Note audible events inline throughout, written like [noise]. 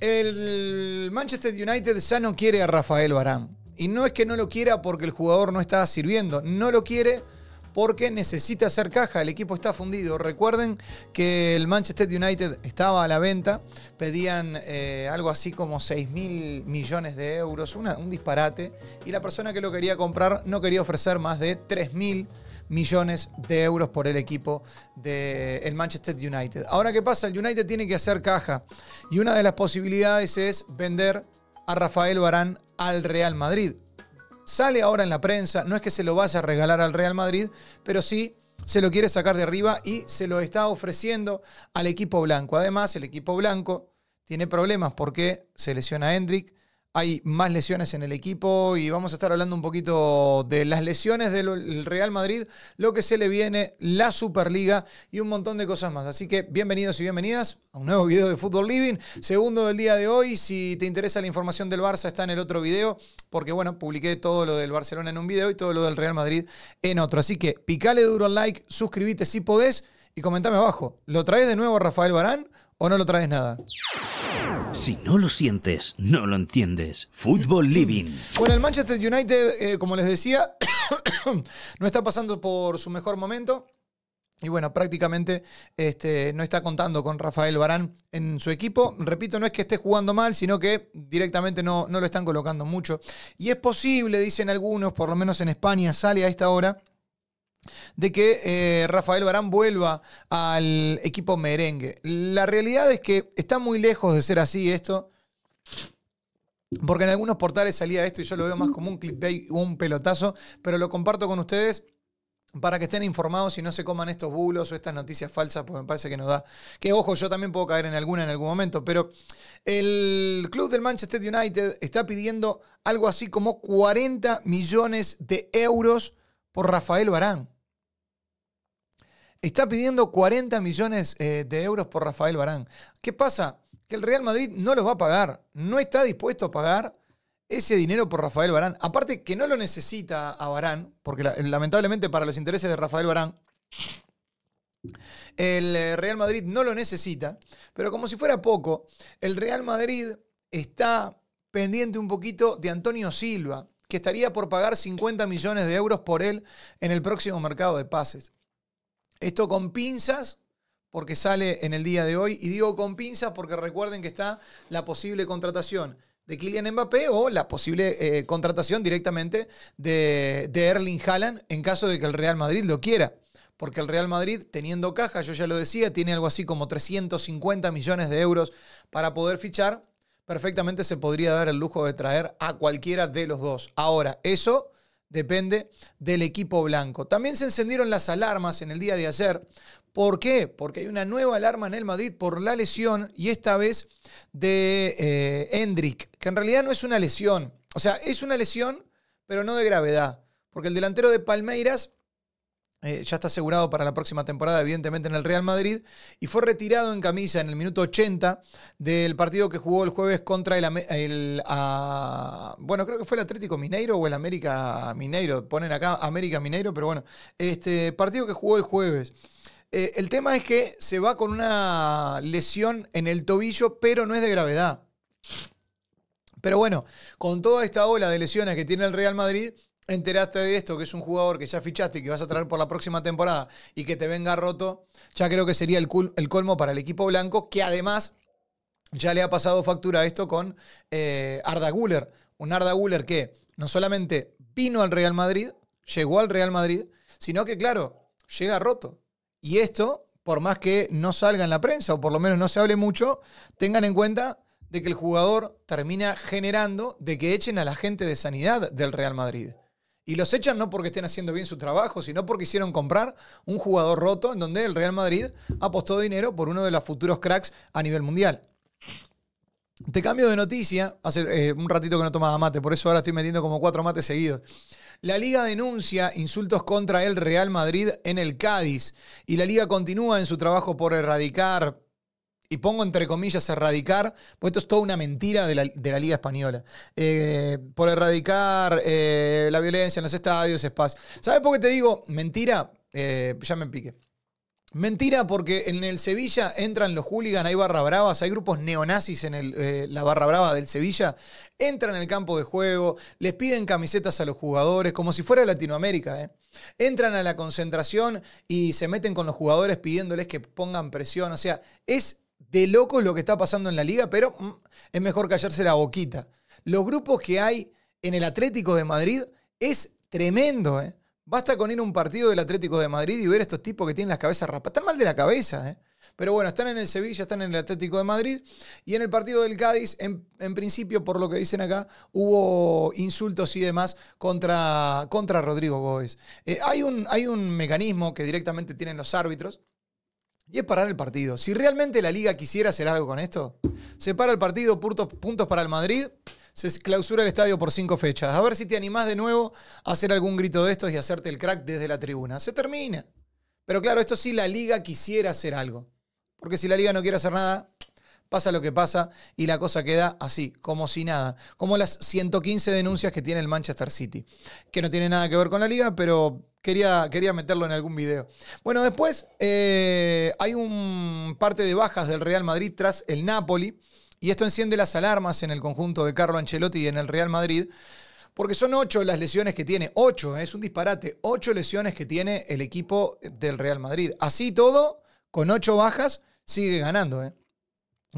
El Manchester United ya no quiere a Rafael Barán. Y no es que no lo quiera porque el jugador no está sirviendo, no lo quiere porque necesita hacer caja, el equipo está fundido. Recuerden que el Manchester United estaba a la venta, pedían eh, algo así como 6 mil millones de euros, un disparate, y la persona que lo quería comprar no quería ofrecer más de 3 mil millones de euros por el equipo del de Manchester United. Ahora, ¿qué pasa? El United tiene que hacer caja y una de las posibilidades es vender a Rafael Barán al Real Madrid. Sale ahora en la prensa, no es que se lo vaya a regalar al Real Madrid, pero sí se lo quiere sacar de arriba y se lo está ofreciendo al equipo blanco. Además, el equipo blanco tiene problemas porque se lesiona a Hendrick, hay más lesiones en el equipo y vamos a estar hablando un poquito de las lesiones del Real Madrid, lo que se le viene, la Superliga y un montón de cosas más. Así que bienvenidos y bienvenidas a un nuevo video de Football Living, segundo del día de hoy. Si te interesa la información del Barça está en el otro video, porque bueno, publiqué todo lo del Barcelona en un video y todo lo del Real Madrid en otro. Así que picale duro al like, suscríbete si podés y comentame abajo, ¿lo traes de nuevo Rafael Barán o no lo traes nada? Si no lo sientes, no lo entiendes. Fútbol Living. Bueno, el Manchester United, eh, como les decía, [coughs] no está pasando por su mejor momento. Y bueno, prácticamente este, no está contando con Rafael Barán en su equipo. Repito, no es que esté jugando mal, sino que directamente no lo están colocando mucho. Y es posible, dicen algunos, por lo menos en España sale a esta hora, de que eh, Rafael Barán vuelva al equipo merengue. La realidad es que está muy lejos de ser así esto, porque en algunos portales salía esto y yo lo veo más como un clickbait, un pelotazo, pero lo comparto con ustedes para que estén informados y no se coman estos bulos o estas noticias falsas, porque me parece que nos da... Que ojo, yo también puedo caer en alguna en algún momento, pero el club del Manchester United está pidiendo algo así como 40 millones de euros por Rafael Barán. Está pidiendo 40 millones eh, de euros por Rafael Barán. ¿Qué pasa? Que el Real Madrid no los va a pagar. No está dispuesto a pagar ese dinero por Rafael Barán. Aparte que no lo necesita a Barán, porque lamentablemente para los intereses de Rafael Barán, el eh, Real Madrid no lo necesita. Pero como si fuera poco, el Real Madrid está pendiente un poquito de Antonio Silva que estaría por pagar 50 millones de euros por él en el próximo mercado de pases. Esto con pinzas, porque sale en el día de hoy, y digo con pinzas porque recuerden que está la posible contratación de Kylian Mbappé o la posible eh, contratación directamente de, de Erling Haaland en caso de que el Real Madrid lo quiera porque el Real Madrid, teniendo caja, yo ya lo decía, tiene algo así como 350 millones de euros para poder fichar perfectamente se podría dar el lujo de traer a cualquiera de los dos. Ahora, eso depende del equipo blanco. También se encendieron las alarmas en el día de ayer. ¿Por qué? Porque hay una nueva alarma en el Madrid por la lesión y esta vez de Hendrik, eh, que en realidad no es una lesión. O sea, es una lesión, pero no de gravedad. Porque el delantero de Palmeiras eh, ya está asegurado para la próxima temporada, evidentemente en el Real Madrid, y fue retirado en camisa en el minuto 80 del partido que jugó el jueves contra el, ah, bueno, creo que fue el Atlético Mineiro o el América Mineiro, ponen acá América Mineiro, pero bueno, este partido que jugó el jueves. Eh, el tema es que se va con una lesión en el tobillo, pero no es de gravedad. Pero bueno, con toda esta ola de lesiones que tiene el Real Madrid, enteraste de esto, que es un jugador que ya fichaste y que vas a traer por la próxima temporada y que te venga roto, ya creo que sería el, el colmo para el equipo blanco, que además ya le ha pasado factura a esto con eh, Arda Guller. Un Arda Guller que no solamente vino al Real Madrid, llegó al Real Madrid, sino que, claro, llega roto. Y esto, por más que no salga en la prensa o por lo menos no se hable mucho, tengan en cuenta de que el jugador termina generando de que echen a la gente de sanidad del Real Madrid. Y los echan no porque estén haciendo bien su trabajo, sino porque hicieron comprar un jugador roto en donde el Real Madrid apostó dinero por uno de los futuros cracks a nivel mundial. Te cambio de noticia, hace eh, un ratito que no tomaba mate, por eso ahora estoy metiendo como cuatro mates seguidos. La liga denuncia insultos contra el Real Madrid en el Cádiz y la liga continúa en su trabajo por erradicar y pongo entre comillas erradicar, porque esto es toda una mentira de la, Liga Española, eh, por erradicar eh, la violencia en los estadios, paz ¿Sabes por qué te digo mentira? Eh, ya me pique. Mentira, porque en el Sevilla entran los hooligans, hay barra bravas, hay grupos neonazis en la barra brava del Sevilla, entran al campo de juego, les piden camisetas a los jugadores, como si fuera Latinoamérica, Entran a la concentración y se meten con los jugadores pidiéndoles que pongan presión, o sea, es de locos lo que está pasando en la liga, pero mm, es mejor callarse la boquita. Los grupos que hay en el Atlético de Madrid es tremendo. ¿eh? Basta con ir a un partido del Atlético de Madrid y ver a estos tipos que tienen las cabezas rapadas. Están mal de la cabeza. ¿eh? Pero bueno, están en el Sevilla, están en el Atlético de Madrid. Y en el partido del Cádiz, en, principio, por lo que dicen acá, hubo insultos y demás contra, contra Rodrigo Gómez. Eh, hay, un, hay un mecanismo que directamente tienen los árbitros y es parar el partido. Si realmente la liga quisiera hacer algo con esto, se para el partido, puntos para el Madrid, se clausura el estadio por cinco fechas. A ver si te animás de nuevo a hacer algún grito de estos y hacerte el crack desde la tribuna. Se termina. Pero claro, esto sí la liga quisiera hacer algo. Porque si la liga no quiere hacer nada, pasa lo que pasa y la cosa queda así, como si nada. Como las 115 denuncias que tiene el Manchester City. Que no tiene nada que ver con la liga, pero Quería, quería meterlo en algún video. Bueno, después eh, hay un parte de bajas del Real Madrid tras el Napoli. Y esto enciende las alarmas en el conjunto de Carlo Ancelotti y en el Real Madrid. Porque son ocho las lesiones que tiene. Ocho, eh, es un disparate. Ocho lesiones que tiene el equipo del Real Madrid. Así todo, con ocho bajas, sigue ganando. Eh.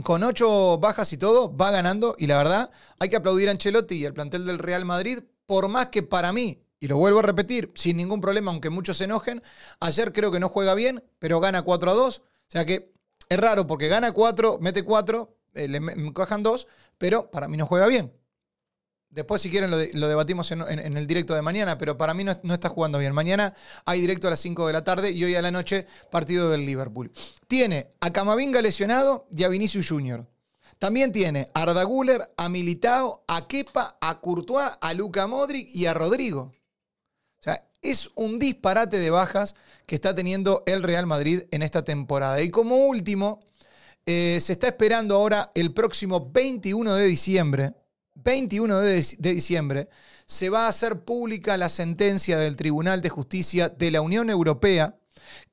Con ocho bajas y todo, va ganando. Y la verdad, hay que aplaudir a Ancelotti y al plantel del Real Madrid. Por más que para mí y lo vuelvo a repetir, sin ningún problema, aunque muchos se enojen. Ayer creo que no juega bien, pero gana 4 a 2. O sea que es raro porque gana 4, mete 4, eh, le encajan 2, pero para mí no juega bien. Después, si quieren, lo, debatimos en, el directo de mañana, pero para mí no, está jugando bien. Mañana hay directo a las 5 de la tarde y hoy a la noche partido del Liverpool. Tiene a Camavinga lesionado y a Vinicius Jr. También tiene a Arda a Militao, a Kepa, a Courtois, a Luca Modric y a Rodrigo es un disparate de bajas que está teniendo el Real Madrid en esta temporada. Y como último, eh, se está esperando ahora el próximo 21 de diciembre. 21 de, de diciembre se va a hacer pública la sentencia del Tribunal de Justicia de la Unión Europea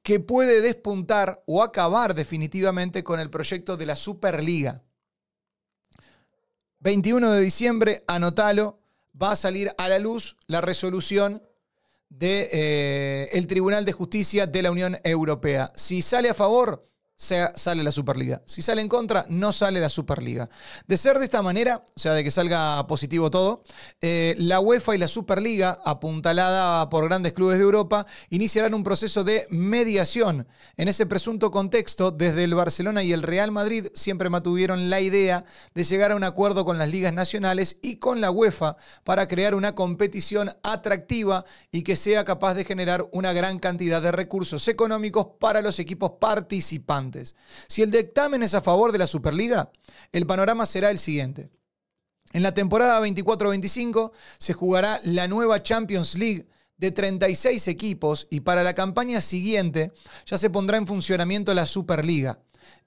que puede despuntar o acabar definitivamente con el proyecto de la Superliga. 21 de diciembre, anótalo, va a salir a la luz la resolución del de, eh, el Tribunal de Justicia de la Unión Europea. Si sale a favor, sale la Superliga. Si sale en contra, no sale la Superliga. De ser de esta manera, o sea, de que salga positivo todo, eh, la UEFA y la Superliga, apuntalada por grandes clubes de Europa, iniciarán un proceso de mediación. En ese presunto contexto, desde el Barcelona y el Real Madrid siempre mantuvieron la idea de llegar a un acuerdo con las ligas nacionales y con la UEFA para crear una competición atractiva y que sea capaz de generar una gran cantidad de recursos económicos para los equipos participantes. Si el dictamen es a favor de la Superliga, el panorama será el siguiente. En la temporada 24-25 se jugará la nueva Champions League de 36 equipos y para la campaña siguiente ya se pondrá en funcionamiento la Superliga.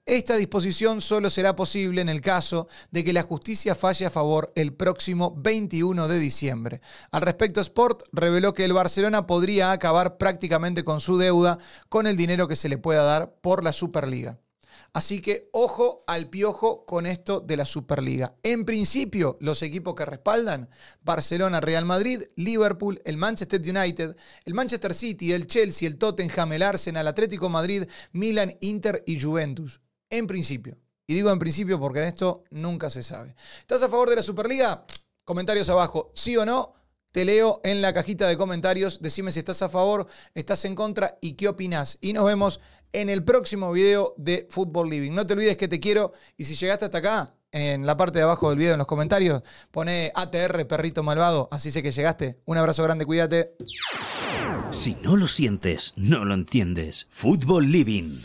Esta disposición solo será posible en el caso de que la justicia falle a favor el próximo 21 de diciembre. Al respecto, Sport reveló que el Barcelona podría acabar prácticamente con su deuda con el dinero que se le pueda dar por la Superliga. Así que ojo al piojo con esto de la Superliga. En principio, los equipos que respaldan, Barcelona, Real Madrid, Liverpool, el Manchester United, el Manchester City, el Chelsea, el Tottenham, el Arsenal, Atlético Madrid, Milan, Inter y Juventus. En principio. Y digo en principio porque en esto nunca se sabe. ¿Estás a favor de la Superliga? Comentarios abajo, sí o no. Te leo en la cajita de comentarios. Decime si estás a favor, estás en contra y qué opinás. Y nos vemos en el próximo video de Football Living. No te olvides que te quiero y si llegaste hasta acá, en la parte de abajo del video, en los comentarios, pone ATR, perrito malvado. Así sé que llegaste. Un abrazo grande, cuídate. Si no lo sientes, no lo entiendes. Football Living.